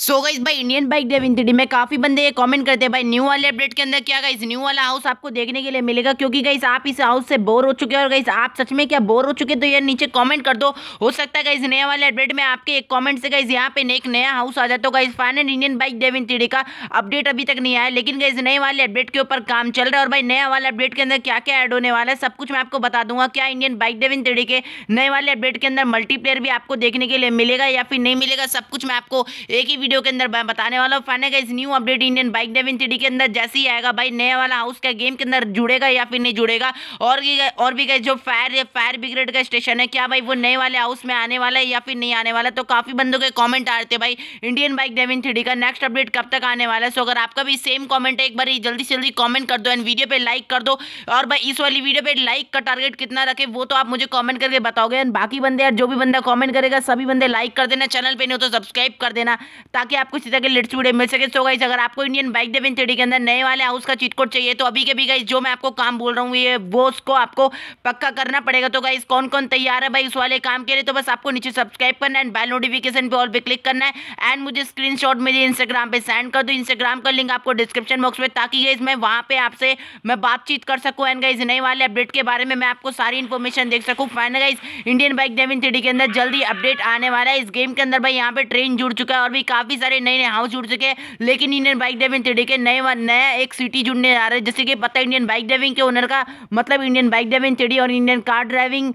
सो so guys भाई Indian bike डेव इंथडी में काफ़ी बंदे ये कमेंट करते हैं भाई न्यू वाले अपडेट के अंदर क्या गाइज न्यू वाला हाउस आपको देखने के लिए मिलेगा क्योंकि गाइज आप इस हाउस से बोर हो चुके हैं और गाइज आप सच में क्या बोर हो चुके तो यार नीचे कमेंट कर दो हो सकता है इस नए वाले अपडेट में आपके एक कॉमेंट से गाइज यहाँ पे एक नया हाउस आ जाए तो guys final Indian bike driving इंथडी का अपडेट अभी तक नहीं आया लेकिन गाइज नए वाले अपडेट के ऊपर काम चल रहा है और भाई नया वाले अपडेट के अंदर क्या क्या एड होने वाला है सब कुछ मैं आपको बता दूंगा क्या इंडियन बाइक डेविन इंथडी के नए वाले अपडेट के अंदर मल्टीप्लेयर भी आपको देखने के लिए मिलेगा या फिर नहीं मिलेगा सब कुछ मैं आपको एक ही वीडियो के अंदर मैं बताने वाला हूँ फाइनल इस new update Indian bike driving three के अंदर जैसे ही आएगा भाई नया वाला हाउस का गेम के अंदर जुड़ेगा या फिर नहीं जुड़ेगा और भी और भी गए जो फायर फायर ब्रिगेड का स्टेशन है क्या भाई वो नए वाले हाउस में आने वाला है या फिर नहीं आने वाला तो काफ़ी बंदों के कॉमेंट आ रहे थे भाई इंडियन बाइक डेविन थ्री का नेक्स्ट अपडेट कब तक आने वाला है सो अगर आपका भी सेम कॉमेंट है एक बार जल्दी से जल्दी कॉमेंट कर दो एंड वीडियो पर लाइक कर दो और भाई इस वाली वीडियो पर लाइक का टारगेट कितना रखे वो तो आप मुझे कॉमेंट करके बताओगे एंड बाकी बंदे यार जो भी बंदा कॉमेंट करेगा सभी बंदे लाइक कर देना चैनल पर नहीं हो तो सब्सक्राइब कर देना ताकि आपको तरह के लिट्स वीडियो मिल सके सो गाइस अगर आपको इंडियन बाइक देवी थ्री के अंदर नए वाले हाउस का चीट कोड चाहिए तो अभी के भी गाइस जो मैं आपको काम बोल रहा हूँ ये वो उसको आपको पक्का करना पड़ेगा तो गाइस कौन कौन तैयार है भाई इस वाले काम के लिए तो बस आपको नीचे सब्सक्राइब करना है एंड बेल नोटिफिकेशन पर ऑल पर क्लिक करना है एंड मुझे स्क्रीन शॉट मेरे इंस्टाग्राम पे सेंड कर दो इंस्टाग्राम का लिंक आपको डिस्क्रिप्शन बॉक्स में ताकि गाइज मैं वहाँ पर आपसे मैं बातचीत कर सकूँ एंड गाइज नए वाले अपडेट के बारे में मैं आपको सारी इन्फॉर्मेशन देख सकूँ फाइनल गाइज इंडियन बाइक देवी थ्री के अंदर जल्दी अपडेट आने वाला है इस गेम के अंदर भाई यहाँ पे ट्रेन जुड़ चुका है और भी काफ़ी काफ़ी सारे नए नए हाउस जुड़ चुके हैं लेकिन इंडियन बाइक ड्राइविंग थ्री के नए नया एक सिटी जुड़ने जा रहा है जैसे कि पता इंडियन बाइक ड्राइविंग के ओनर का मतलब इंडियन बाइक ड्राइविंग थ्री और इंडियन कार ड्राइविंग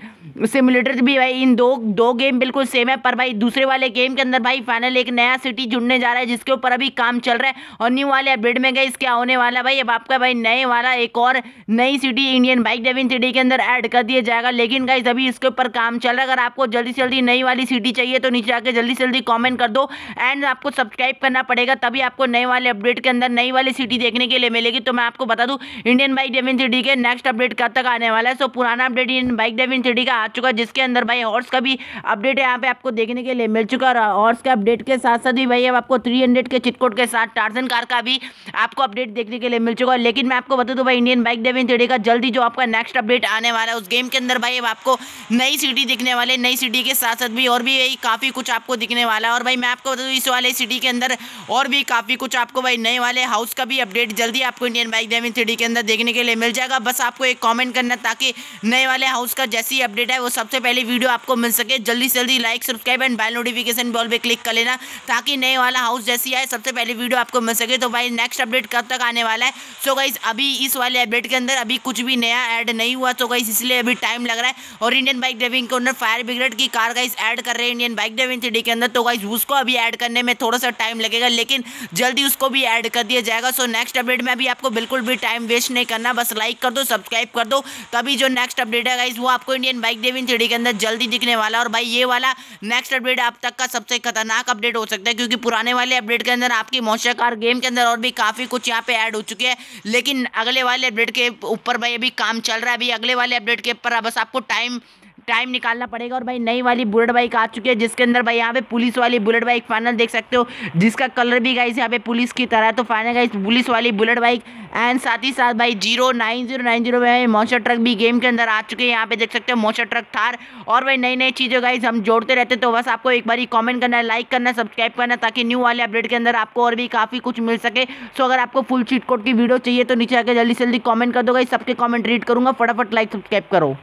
सिमुलेटर भी भाई इन दो दो गेम बिल्कुल सेम है पर भाई दूसरे वाले गेम के अंदर भाई फाइनल एक नया सिटी जुड़ने जा रहा है जिसके ऊपर अभी काम चल रहा है और न्यू वाले अपडेट में गए इसके होने वाला भाई अब आपका भाई नए वाला एक और नई city Indian bike driving city के अंदर ऐड कर दिया जाएगा लेकिन गाइज अभी इसके ऊपर काम चल रहा है अगर आपको जल्दी से जल्दी नई वाली सिटी चाहिए तो नीचे आके जल्दी से जल्दी कॉमेंट कर दो एंड आपको सब्सक्राइब करना पड़ेगा तभी आपको नए वाले अपडेट के अंदर नई वाली सिटी देखने के लिए मिलेगी तो मैं आपको बता दूँ इंडियन बाइक डेविन सिटी के नेक्स्ट अपडेट कब तक आने वाला है सो पुराना update Indian bike driving city का आ चुका है जिसके अंदर भाई हॉर्स का भी अपडेट यहाँ पे आपको देखने के लिए मिल चुका है हॉर्स के अपडेट के साथ साथ ही भाई अब आपको थ्री हंड्रेड के चिटकोट के साथ टार्जन कार का भी आपको अपडेट देखने के लिए मिल चुका है लेकिन मैं आपको बता दूँ भाई इंडियन बाइक डेविन थ्री का जल्दी जो आपका नेक्स्ट अपडेट आने वाला है उस गेम के अंदर भाई अब आपको नई सिटी दिखने वाले नई सिटी के साथ साथ भी और भी यही काफ़ी कुछ आपको दिखने वाला है और भाई मैं आपको बता दूँ इस वाले सिटी के अंदर और भी काफ़ी कुछ आपको भाई नए वाले हाउस का भी अपडेट जल्दी आपको इंडियन बाइक डेविन थ्री के अंदर देखने के लिए मिल जाएगा बस आपको एक कॉमेंट करना ताकि नए वाले हाउस का जैसी अपडेट है वो सबसे पहले वीडियो आपको मिल सके जल्दी से जल्दी like subscribe and bell notification bell पर क्लिक कर लेना ताकि नए वाला हाउस जैसी आए सबसे पहले वीडियो आपको मिल सके तो भाई नेक्स्ट अपडेट कब तक आने वाला है सो गाइज अभी इस वाले अपडेट के अंदर अभी कुछ भी नया ऐड नहीं हुआ तो गाइज इसलिए अभी टाइम लग रहा है और इंडियन बाइक ड्राइविंग के अंदर फायर ब्रिगेड की कार गाइज ऐड कर रहे हैं इंडियन बाइक ड्राइविंग थ्री के अंदर तो गाइज उसको अभी ऐड करने में थोड़ा सा टाइम लगेगा लेकिन जल्दी उसको भी ऐड कर दिया जाएगा सो नेक्स्ट अपडेट में अभी आपको बिल्कुल भी टाइम वेस्ट नहीं करना बस लाइक कर दो सब्सक्राइब कर दो तभी जो नेक्स्ट अपडेट है गाइज वो आपको इंडियन बाइक डेविन थ्री के अंदर जल्दी दिखने वाला और भाई ये वाला नेक्स्ट अपडेट आप तक का सबसे खतरनाक अपडेट हो सकता है क्योंकि पुराने वाले अपडेट के अंदर आपकी मोशाकार गेम के अंदर और भी काफ़ी कुछ यहाँ पे ऐड हो चुके हैं लेकिन अगले वाले अपडेट के ऊपर भाई अभी काम चल रहा है अभी अगले वाले अपडेट के ऊपर बस आपको टाइम टाइम निकालना पड़ेगा और भाई नई वाली बुलेट बाइक आ चुकी है जिसके अंदर भाई यहाँ पे पुलिस वाली बुलेट बाइक फाइनल देख सकते हो जिसका कलर भी गाइस यहाँ पे पुलिस की तरह तो फाइनल गाइस पुलिस वाली बुलेट बाइक एंड साथ ही साथ भाई zero nine zero nine zero में मोशर ट्रक भी गेम के अंदर आ चुके हैं यहाँ पे देख सकते हो मोशर ट्रक थार और भाई नई नई चीज़ें गाइज हम जोड़ते रहते तो बस आपको एक बार कॉमेंट करना है लाइक करना सब्सक्राइब करना ताकि न्यू वाले अपडेट के अंदर आपको और भी काफ़ी कुछ मिल सके सो अगर आपको फुल चीट कोड की वीडियो चाहिए तो नीचे आकर जल्दी से जल्दी कॉमेंट कर दो गाइज सबके कॉमेंट रीड करूँगा फटाफट लाइक सब्सक्राइब करो